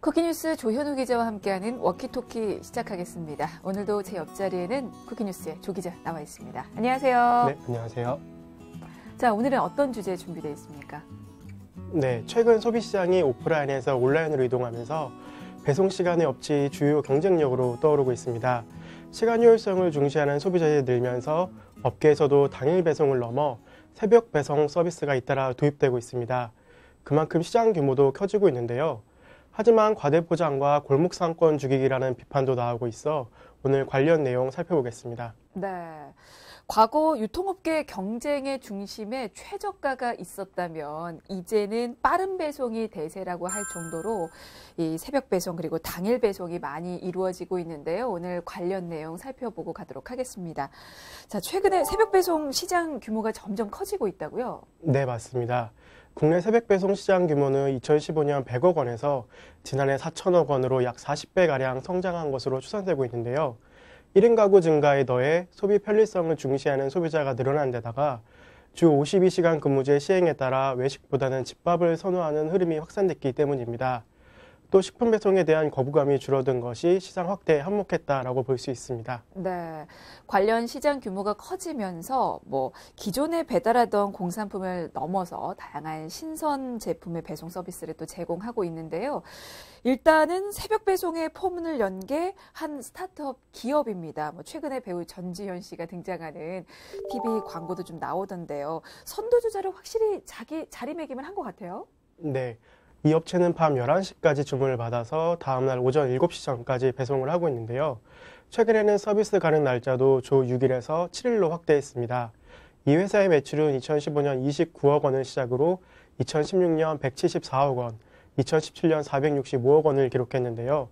쿠키뉴스 조현우 기자와 함께하는 워키토키 시작하겠습니다. 오늘도 제 옆자리에는 쿠키뉴스의 조 기자 나와 있습니다. 안녕하세요. 네, 안녕하세요. 자, 오늘은 어떤 주제 준비되어 있습니까? 네, 최근 소비시장이 오프라인에서 온라인으로 이동하면서 배송 시간의 업체 주요 경쟁력으로 떠오르고 있습니다. 시간 효율성을 중시하는 소비자들이 늘면서 업계에서도 당일 배송을 넘어 새벽 배송 서비스가 잇따라 도입되고 있습니다. 그만큼 시장 규모도 커지고 있는데요. 하지만 과대포장과 골목상권 죽이기라는 비판도 나오고 있어 오늘 관련 내용 살펴보겠습니다. 네. 과거 유통업계 경쟁의 중심에 최저가가 있었다면 이제는 빠른 배송이 대세라고 할 정도로 이 새벽 배송 그리고 당일 배송이 많이 이루어지고 있는데요. 오늘 관련 내용 살펴보고 가도록 하겠습니다. 자, 최근에 새벽 배송 시장 규모가 점점 커지고 있다고요? 네, 맞습니다. 국내 새벽 배송 시장 규모는 2015년 100억 원에서 지난해 4천억 원으로 약 40배가량 성장한 것으로 추산되고 있는데요. 1인 가구 증가에 더해 소비 편리성을 중시하는 소비자가 늘어난 데다가 주 52시간 근무제 시행에 따라 외식보다는 집밥을 선호하는 흐름이 확산됐기 때문입니다. 또 식품 배송에 대한 거부감이 줄어든 것이 시장 확대에 한몫했다라고 볼 수 있습니다. 네. 관련 시장 규모가 커지면서 뭐 기존에 배달하던 공산품을 넘어서 다양한 신선 제품의 배송 서비스를 또 제공하고 있는데요. 일단은 새벽 배송의 포문을 연 게 한 스타트업 기업입니다. 뭐 최근에 배우 전지현 씨가 등장하는 TV 광고도 좀 나오던데요. 선두주자를 확실히 자기 자리매김을 한 것 같아요. 네. 이 업체는 밤 11시까지 주문을 받아서 다음날 오전 7시 전까지 배송을 하고 있는데요. 최근에는 서비스 가능 날짜도 조 6일에서 7일로 확대했습니다. 이 회사의 매출은 2015년 29억 원을 시작으로 2016년 174억 원, 2017년 465억 원을 기록했는데요.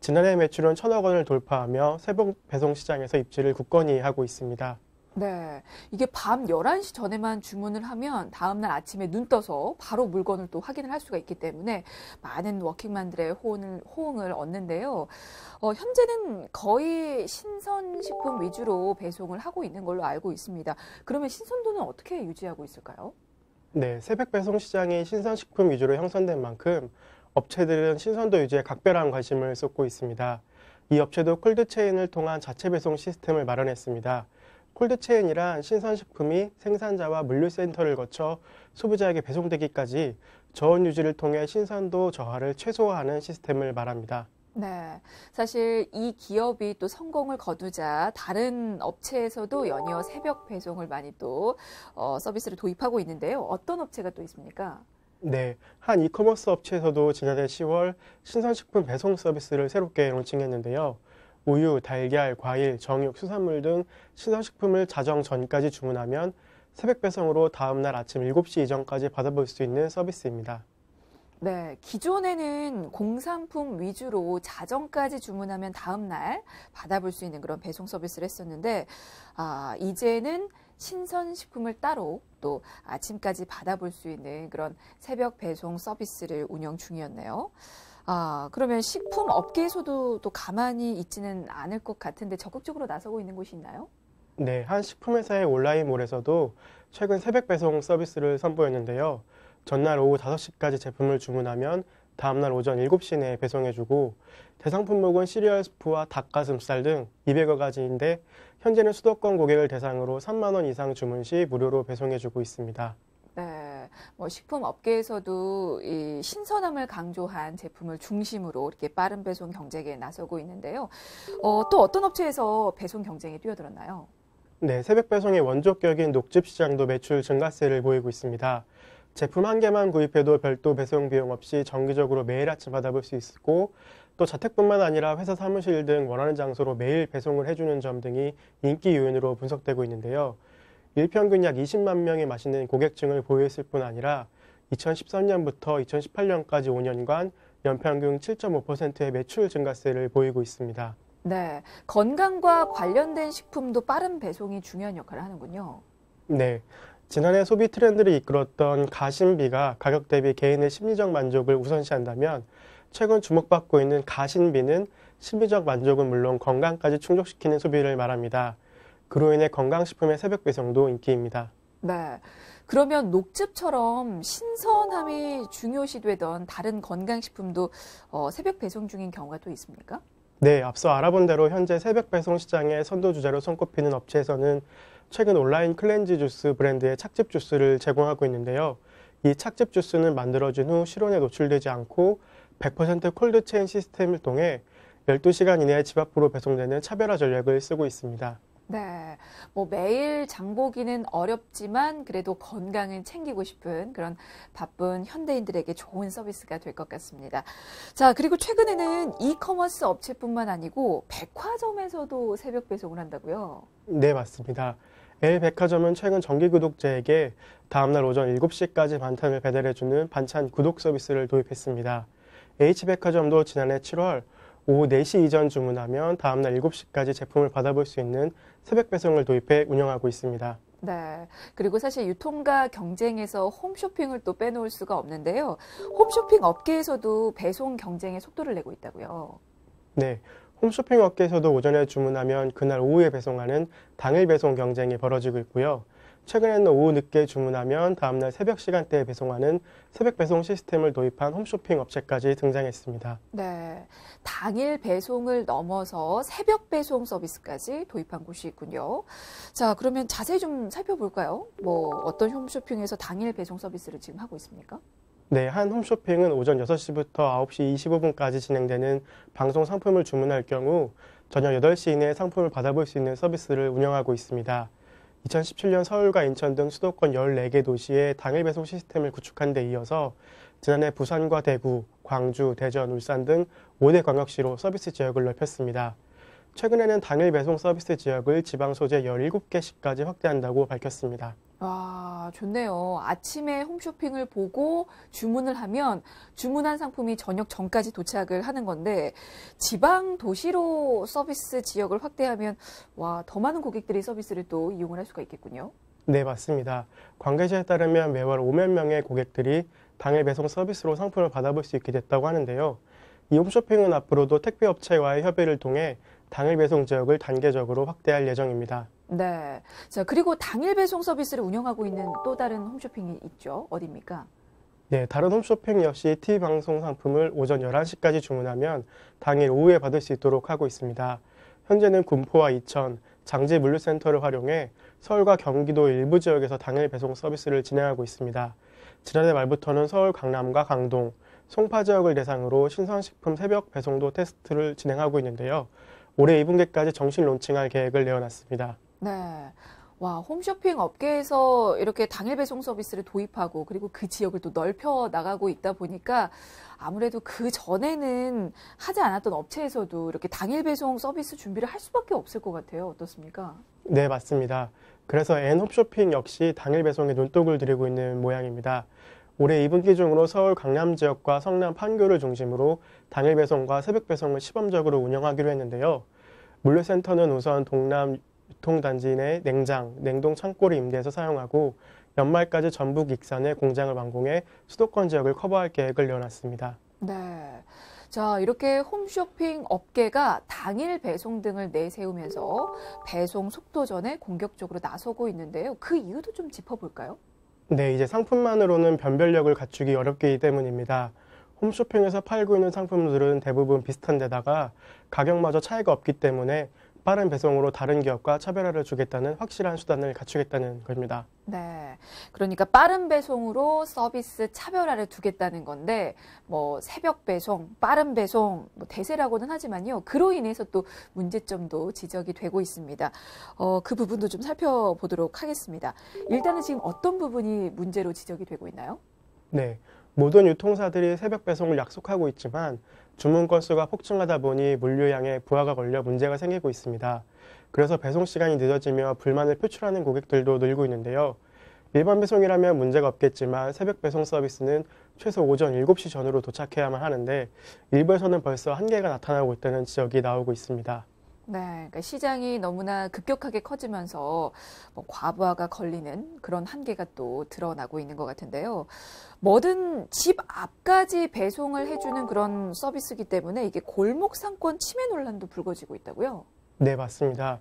지난해 매출은 1 0 0 0억 원을 돌파하며 새벽 배송 시장에서 입지를 굳건히 하고 있습니다. 네. 이게 밤 11시 전에만 주문을 하면 다음날 아침에 눈 떠서 바로 물건을 또 확인을 할 수가 있기 때문에 많은 워킹맘들의 호응을, 호응을 얻는데요. 어, 현재는 거의 신선식품 위주로 배송을 하고 있는 걸로 알고 있습니다. 그러면 신선도는 어떻게 유지하고 있을까요? 네. 새벽 배송 시장이 신선식품 위주로 형성된 만큼 업체들은 신선도 유지에 각별한 관심을 쏟고 있습니다. 이 업체도 콜드체인을 통한 자체 배송 시스템을 마련했습니다. 콜드체인이란 신선식품이 생산자와 물류센터를 거쳐 소비자에게 배송되기까지 저온 유지를 통해 신선도 저하를 최소화하는 시스템을 말합니다. 네. 사실 이 기업이 또 성공을 거두자 다른 업체에서도 연이어 새벽 배송을 많이 또 어, 서비스를 도입하고 있는데요. 어떤 업체가 또 있습니까? 네. 한 이커머스 업체에서도 지난해 10월 신선식품 배송 서비스를 새롭게 론칭했는데요. 우유, 달걀, 과일, 정육, 수산물 등 신선식품을 자정 전까지 주문하면 새벽 배송으로 다음날 아침 7시 이전까지 받아볼 수 있는 서비스입니다. 네, 기존에는 공산품 위주로 자정까지 주문하면 다음날 받아볼 수 있는 그런 배송 서비스를 했었는데 아, 이제는 신선식품을 따로 또 아침까지 받아볼 수 있는 그런 새벽 배송 서비스를 운영 중이었네요. 아, 그러면 식품 업계에서도 또 가만히 있지는 않을 것 같은데 적극적으로 나서고 있는 곳이 있나요? 네, 한 식품회사의 온라인몰에서도 최근 새벽 배송 서비스를 선보였는데요. 전날 오후 5시까지 제품을 주문하면 다음날 오전 7시 내에 배송해주고 대상 품목은 시리얼 스프와 닭가슴살 등 200여 가지인데 현재는 수도권 고객을 대상으로 3만원 이상 주문 시 무료로 배송해주고 있습니다. 뭐 식품 업계에서도 이 신선함을 강조한 제품을 중심으로 이렇게 빠른 배송 경쟁에 나서고 있는데요. 어, 또 어떤 업체에서 배송 경쟁에 뛰어들었나요? 네, 새벽 배송의 원조격인 녹즙 시장도 매출 증가세를 보이고 있습니다. 제품 한 개만 구입해도 별도 배송 비용 없이 정기적으로 매일 아침 받아볼 수 있고 또 자택뿐만 아니라 회사 사무실 등 원하는 장소로 매일 배송을 해주는 점 등이 인기 요인으로 분석되고 있는데요. 일평균 약 20만 명이 마시는 고객층을 보유했을 뿐 아니라 2013년부터 2018년까지 5년간 연평균 7.5%의 매출 증가세를 보이고 있습니다. 네, 건강과 관련된 식품도 빠른 배송이 중요한 역할을 하는군요. 네, 지난해 소비 트렌드를 이끌었던 가심비가 가격 대비 개인의 심리적 만족을 우선시한다면 최근 주목받고 있는 가심비는 심리적 만족은 물론 건강까지 충족시키는 소비를 말합니다. 그로 인해 건강식품의 새벽 배송도 인기입니다. 네. 그러면 녹즙처럼 신선함이 중요시되던 다른 건강식품도 어, 새벽 배송 중인 경우가 또 있습니까? 네, 앞서 알아본 대로 현재 새벽 배송 시장의 선도 주자로 손꼽히는 업체에서는 최근 온라인 클렌지 주스 브랜드의 착즙 주스를 제공하고 있는데요. 이 착즙 주스는 만들어진 후 실온에 노출되지 않고 100% 콜드체인 시스템을 통해 12시간 이내에 집 앞으로 배송되는 차별화 전략을 쓰고 있습니다. 네. 뭐 매일 장보기는 어렵지만 그래도 건강은 챙기고 싶은 그런 바쁜 현대인들에게 좋은 서비스가 될 것 같습니다. 자, 그리고 최근에는 이커머스 업체뿐만 아니고 백화점에서도 새벽 배송을 한다고요? 네, 맞습니다. L 백화점은 최근 정기 구독자에게 다음날 오전 7시까지 반찬을 배달해주는 반찬 구독 서비스를 도입했습니다. H 백화점도 지난해 7월 오후 4시 이전 주문하면 다음날 7시까지 제품을 받아볼 수 있는 새벽 배송을 도입해 운영하고 있습니다. 네. 그리고 사실 유통과 경쟁에서 홈쇼핑을 또 빼놓을 수가 없는데요. 홈쇼핑 업계에서도 배송 경쟁의 속도를 내고 있다고요. 네. 홈쇼핑 업계에서도 오전에 주문하면 그날 오후에 배송하는 당일 배송 경쟁이 벌어지고 있고요. 최근에는 오후 늦게 주문하면 다음날 새벽 시간대에 배송하는 새벽 배송 시스템을 도입한 홈쇼핑 업체까지 등장했습니다. 네, 당일 배송을 넘어서 새벽 배송 서비스까지 도입한 곳이 있군요. 자, 그러면 자세히 좀 살펴볼까요? 뭐 어떤 홈쇼핑에서 당일 배송 서비스를 지금 하고 있습니까? 네, 한 홈쇼핑은 오전 6시부터 9시 25분까지 진행되는 방송 상품을 주문할 경우 저녁 8시 이내에 상품을 받아볼 수 있는 서비스를 운영하고 있습니다. 2017년 서울과 인천 등 수도권 14개 도시에 당일 배송 시스템을 구축한 데 이어서 지난해 부산과 대구, 광주, 대전, 울산 등 5대 광역시로 서비스 지역을 넓혔습니다. 최근에는 당일 배송 서비스 지역을 지방 소재 17개시까지 확대한다고 밝혔습니다. 와, 좋네요. 아침에 홈쇼핑을 보고 주문을 하면 주문한 상품이 저녁 전까지 도착을 하는 건데 지방 도시로 서비스 지역을 확대하면 와, 더 많은 고객들이 서비스를 또 이용을 할 수가 있겠군요. 네, 맞습니다. 관계자에 따르면 매월 5만 명의 고객들이 당일 배송 서비스로 상품을 받아볼 수 있게 됐다고 하는데요. 이 홈쇼핑은 앞으로도 택배 업체와의 협의를 통해 당일 배송 지역을 단계적으로 확대할 예정입니다. 네. 자, 그리고 당일 배송 서비스를 운영하고 있는 또 다른 홈쇼핑이 있죠. 어딥니까 네, 다른 홈쇼핑 역시 TV 방송 상품을 오전 11시까지 주문하면 당일 오후에 받을 수 있도록 하고 있습니다. 현재는 군포와 이천, 장지 물류센터를 활용해 서울과 경기도 일부 지역에서 당일 배송 서비스를 진행하고 있습니다. 지난해 말부터는 서울 강남과 강동, 송파 지역을 대상으로 신선식품 새벽 배송도 테스트를 진행하고 있는데요. 올해 2분기까지 정식 론칭할 계획을 내어놨습니다. 네. 와, 홈쇼핑 업계에서 이렇게 당일 배송 서비스를 도입하고 그리고 그 지역을 또 넓혀 나가고 있다 보니까 아무래도 그 전에는 하지 않았던 업체에서도 이렇게 당일 배송 서비스 준비를 할 수밖에 없을 것 같아요. 어떻습니까? 네, 맞습니다. 그래서 앤홈쇼핑 역시 당일 배송에 눈독을 들이고 있는 모양입니다. 올해 2분 기중으로 서울 강남 지역과 성남 판교를 중심으로 당일 배송과 새벽 배송을 시범적으로 운영하기로 했는데요. 물류센터는 우선 동남 유통단지 내 냉장, 냉동 창고를 임대해서 사용하고 연말까지 전북 익산에 공장을 완공해 수도권 지역을 커버할 계획을 내놨습니다 네. 자, 이렇게 홈쇼핑 업계가 당일 배송 등을 내세우면서 배송 속도전에 공격적으로 나서고 있는데요. 그 이유도 좀 짚어볼까요? 네, 이제 상품만으로는 변별력을 갖추기 어렵기 때문입니다. 홈쇼핑에서 팔고 있는 상품들은 대부분 비슷한데다가 가격마저 차이가 없기 때문에 빠른 배송으로 다른 기업과 차별화를 주겠다는 확실한 수단을 갖추겠다는 겁니다. 네. 그러니까 빠른 배송으로 서비스 차별화를 두겠다는 건데 뭐 새벽 배송, 빠른 배송 뭐 대세라고는 하지만요. 그로 인해서 또 문제점도 지적이 되고 있습니다. 어, 그 부분도 좀 살펴보도록 하겠습니다. 일단은 지금 어떤 부분이 문제로 지적이 되고 있나요? 네. 모든 유통사들이 새벽 배송을 약속하고 있지만 주문 건수가 폭증하다 보니 물류량에 부하가 걸려 문제가 생기고 있습니다. 그래서 배송 시간이 늦어지며 불만을 표출하는 고객들도 늘고 있는데요. 일반 배송이라면 문제가 없겠지만 새벽 배송 서비스는 최소 오전 7시 전으로 도착해야만 하는데 일부에서는 벌써 한계가 나타나고 있다는 지적이 나오고 있습니다. 네, 그러니까 시장이 너무나 급격하게 커지면서 뭐 과부하가 걸리는 그런 한계가 또 드러나고 있는 것 같은데요. 뭐든 집 앞까지 배송을 해주는 그런 서비스이기 때문에 이게 골목 상권 침해 논란도 불거지고 있다고요? 네, 맞습니다.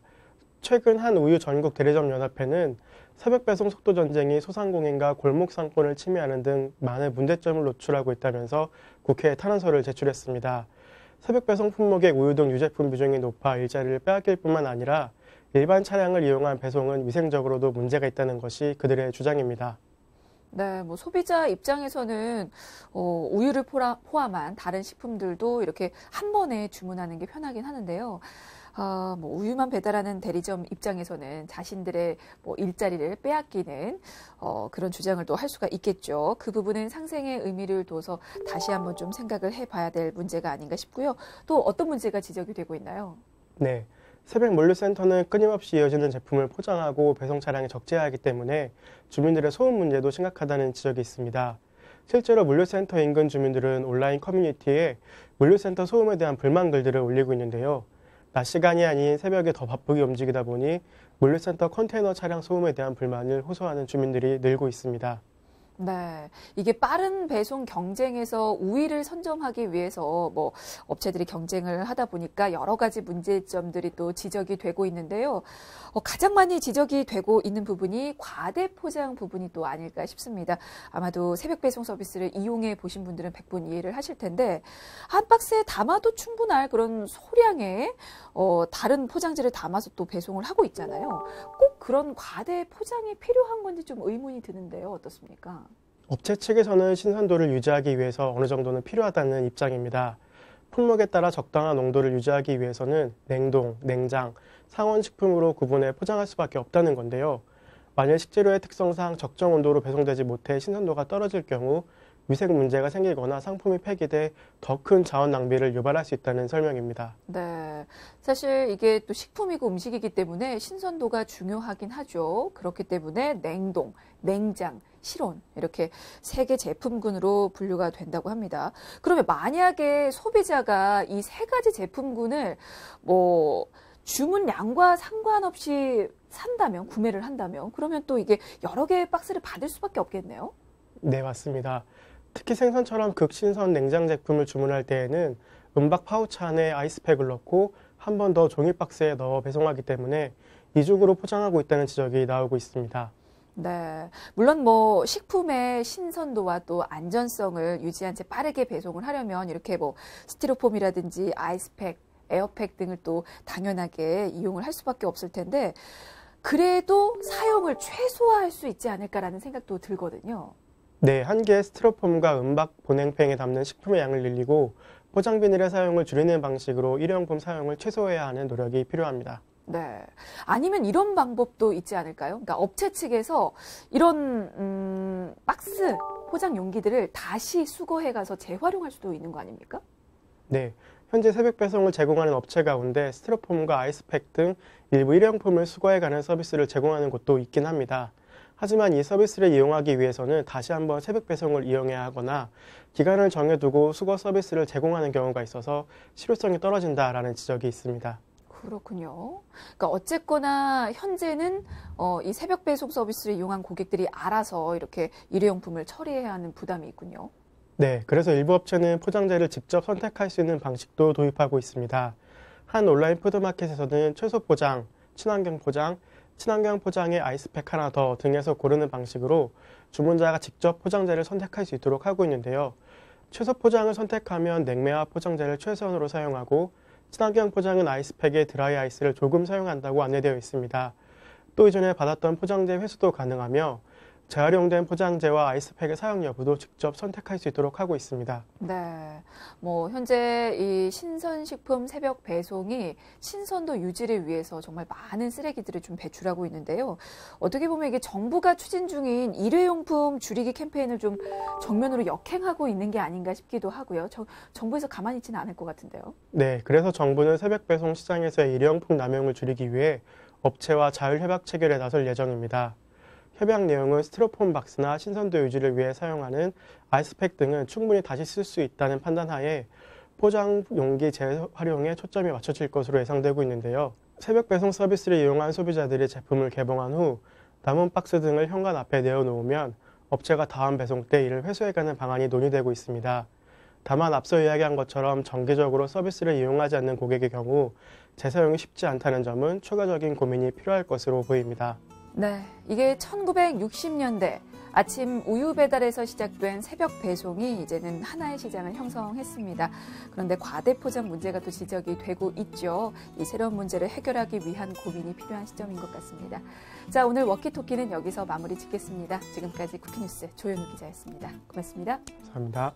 최근 한 우유 전국 대리점 연합회는 새벽 배송 속도 전쟁이 소상공인과 골목 상권을 침해하는 등 많은 문제점을 노출하고 있다면서 국회에 탄원서를 제출했습니다. 새벽배송 품목의 우유 등 유제품 비중이 높아 일자리를 빼앗길 뿐만 아니라 일반 차량을 이용한 배송은 위생적으로도 문제가 있다는 것이 그들의 주장입니다. 네, 뭐 소비자 입장에서는 어, 우유를 포함한 다른 식품들도 이렇게 한 번에 주문하는 게 편하긴 하는데요. 어, 뭐 우유만 배달하는 대리점 입장에서는 자신들의 뭐 일자리를 빼앗기는 어, 그런 주장을 또 할 수가 있겠죠. 그 부분은 상생의 의미를 둬서 다시 한번 좀 생각을 해봐야 될 문제가 아닌가 싶고요. 또 어떤 문제가 지적이 되고 있나요? 네. 새벽 물류센터는 끊임없이 이어지는 제품을 포장하고 배송 차량에 적재하기 때문에 주민들의 소음 문제도 심각하다는 지적이 있습니다. 실제로 물류센터 인근 주민들은 온라인 커뮤니티에 물류센터 소음에 대한 불만 글들을 올리고 있는데요. 낮 시간이 아닌 새벽에 더 바쁘게 움직이다 보니 물류센터 컨테이너 차량 소음에 대한 불만을 호소하는 주민들이 늘고 있습니다. 네. 이게 빠른 배송 경쟁에서 우위를 선점하기 위해서 뭐 업체들이 경쟁을 하다 보니까 여러 가지 문제점들이 또 지적이 되고 있는데요. 어, 가장 많이 지적이 되고 있는 부분이 과대 포장 부분이 또 아닐까 싶습니다. 아마도 새벽 배송 서비스를 이용해 보신 분들은 백분 이해를 하실 텐데 한 박스에 담아도 충분할 그런 소량의 어, 다른 포장지를 담아서 또 배송을 하고 있잖아요. 꼭 그런 과대 포장이 필요한 건지 좀 의문이 드는데요. 어떻습니까? 업체 측에서는 신선도를 유지하기 위해서 어느 정도는 필요하다는 입장입니다. 품목에 따라 적당한 농도를 유지하기 위해서는 냉동, 냉장, 상온식품으로 구분해 포장할 수밖에 없다는 건데요. 만일 식재료의 특성상 적정 온도로 배송되지 못해 신선도가 떨어질 경우 위생 문제가 생기거나 상품이 폐기돼 더 큰 자원 낭비를 유발할 수 있다는 설명입니다. 네. 사실 이게 또 식품이고 음식이기 때문에 신선도가 중요하긴 하죠. 그렇기 때문에 냉동, 냉장, 실온 이렇게 세 개 제품군으로 분류가 된다고 합니다. 그러면 만약에 소비자가 이 세 가지 제품군을 뭐 주문량과 상관없이 산다면 구매를 한다면 그러면 또 이게 여러 개의 박스를 받을 수밖에 없겠네요. 네, 맞습니다. 특히 생선처럼 극신선 냉장 제품을 주문할 때에는 은박 파우치 안에 아이스팩을 넣고 한 번 더 종이 박스에 넣어 배송하기 때문에 이중으로 포장하고 있다는 지적이 나오고 있습니다. 네. 물론 뭐 식품의 신선도와 또 안전성을 유지한 채 빠르게 배송을 하려면 이렇게 뭐 스티로폼이라든지 아이스팩, 에어팩 등을 또 당연하게 이용을 할 수밖에 없을 텐데 그래도 사용을 최소화할 수 있지 않을까라는 생각도 들거든요. 네, 한 개의 스티로폼과 은박, 보냉팩에 담는 식품의 양을 늘리고 포장 비닐의 사용을 줄이는 방식으로 일회용품 사용을 최소화해야 하는 노력이 필요합니다. 네. 아니면 이런 방법도 있지 않을까요? 그러니까 업체 측에서 이런 음, 박스 포장 용기들을 다시 수거해 가서 재활용할 수도 있는 거 아닙니까? 네. 현재 새벽 배송을 제공하는 업체 가운데 스티로폼과 아이스팩 등 일부 일회용품을 수거해 가는 서비스를 제공하는 곳도 있긴 합니다. 하지만 이 서비스를 이용하기 위해서는 다시 한번 새벽 배송을 이용해야 하거나 기간을 정해두고 수거 서비스를 제공하는 경우가 있어서 실효성이 떨어진다라는 지적이 있습니다. 그렇군요. 그러니까 어쨌거나 현재는 어, 이 새벽 배송 서비스를 이용한 고객들이 알아서 이렇게 일회용품을 처리해야 하는 부담이 있군요. 네, 그래서 일부 업체는 포장재를 직접 선택할 수 있는 방식도 도입하고 있습니다. 한 온라인 푸드마켓에서는 최소 포장, 친환경 포장, 친환경 포장의 아이스팩 하나 더 등에서 고르는 방식으로 주문자가 직접 포장재를 선택할 수 있도록 하고 있는데요. 최소 포장을 선택하면 냉매와 포장재를 최소한으로 사용하고 친환경 포장은 아이스팩에 드라이 아이스를 조금 사용한다고 안내되어 있습니다. 또 이전에 받았던 포장재 회수도 가능하며 재활용된 포장재와 아이스팩의 사용 여부도 직접 선택할 수 있도록 하고 있습니다. 네. 뭐 현재 이 신선식품 새벽 배송이 신선도 유지를 위해서 정말 많은 쓰레기들을 좀 배출하고 있는데요. 어떻게 보면 이게 정부가 추진 중인 일회용품 줄이기 캠페인을 좀 정면으로 역행하고 있는 게 아닌가 싶기도 하고요. 저, 정부에서 가만히 있지는 않을 것 같은데요. 네. 그래서 정부는 새벽 배송 시장에서의 일회용품 남용을 줄이기 위해 업체와 자율 협약 체결에 나설 예정입니다. 협약 내용은 스티로폼 박스나 신선도 유지를 위해 사용하는 아이스팩 등은 충분히 다시 쓸 수 있다는 판단하에 포장 용기 재활용에 초점이 맞춰질 것으로 예상되고 있는데요. 새벽 배송 서비스를 이용한 소비자들이 제품을 개봉한 후 남은 박스 등을 현관 앞에 내어놓으면 업체가 다음 배송 때 이를 회수해가는 방안이 논의되고 있습니다. 다만 앞서 이야기한 것처럼 정기적으로 서비스를 이용하지 않는 고객의 경우 재사용이 쉽지 않다는 점은 추가적인 고민이 필요할 것으로 보입니다. 네, 이게 1960년대 아침 우유 배달에서 시작된 새벽 배송이 이제는 하나의 시장을 형성했습니다. 그런데 과대포장 문제가 또 지적이 되고 있죠. 이 새로운 문제를 해결하기 위한 고민이 필요한 시점인 것 같습니다. 자, 오늘 워키토키는 여기서 마무리 짓겠습니다. 지금까지 쿠키뉴스 조현우 기자였습니다. 고맙습니다. 감사합니다.